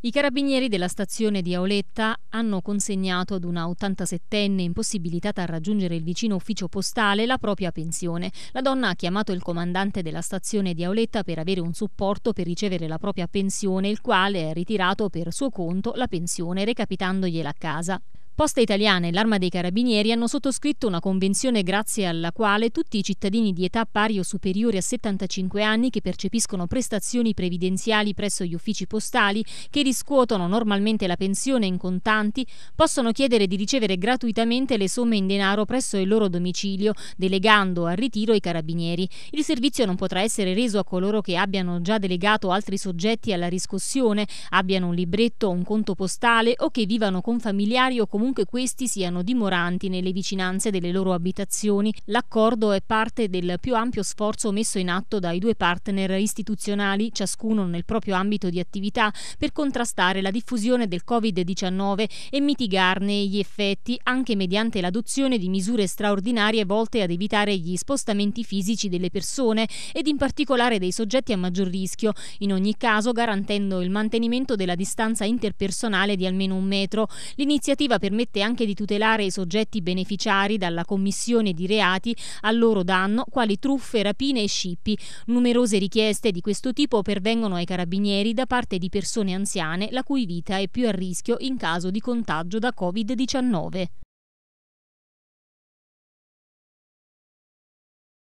I carabinieri della stazione di Auletta hanno consegnato ad una 87enne impossibilitata a raggiungere il vicino ufficio postale la propria pensione. La donna ha chiamato il comandante della stazione di Auletta per avere un supporto per ricevere la propria pensione, il quale ha ritirato per suo conto la pensione recapitandogliela a casa. Poste Italiane e l'Arma dei Carabinieri hanno sottoscritto una convenzione grazie alla quale tutti i cittadini di età pari o superiore a 75 anni che percepiscono prestazioni previdenziali presso gli uffici postali, che riscuotono normalmente la pensione in contanti, possono chiedere di ricevere gratuitamente le somme in denaro presso il loro domicilio, delegando al ritiro i carabinieri. Il servizio non potrà essere reso a coloro che abbiano già delegato altri soggetti alla riscossione, abbiano un libretto o un conto postale o che vivano con familiari o comunque qualunque questi siano dimoranti nelle vicinanze delle loro abitazioni. L'accordo è parte del più ampio sforzo messo in atto dai due partner istituzionali, ciascuno nel proprio ambito di attività, per contrastare la diffusione del Covid-19 e mitigarne gli effetti anche mediante l'adozione di misure straordinarie volte ad evitare gli spostamenti fisici delle persone ed in particolare dei soggetti a maggior rischio, in ogni caso garantendo il mantenimento della distanza interpersonale di almeno un metro. L'iniziativa permette permette anche di tutelare i soggetti beneficiari dalla commissione di reati a loro danno, quali truffe, rapine e scippi. Numerose richieste di questo tipo pervengono ai carabinieri da parte di persone anziane la cui vita è più a rischio in caso di contagio da Covid-19.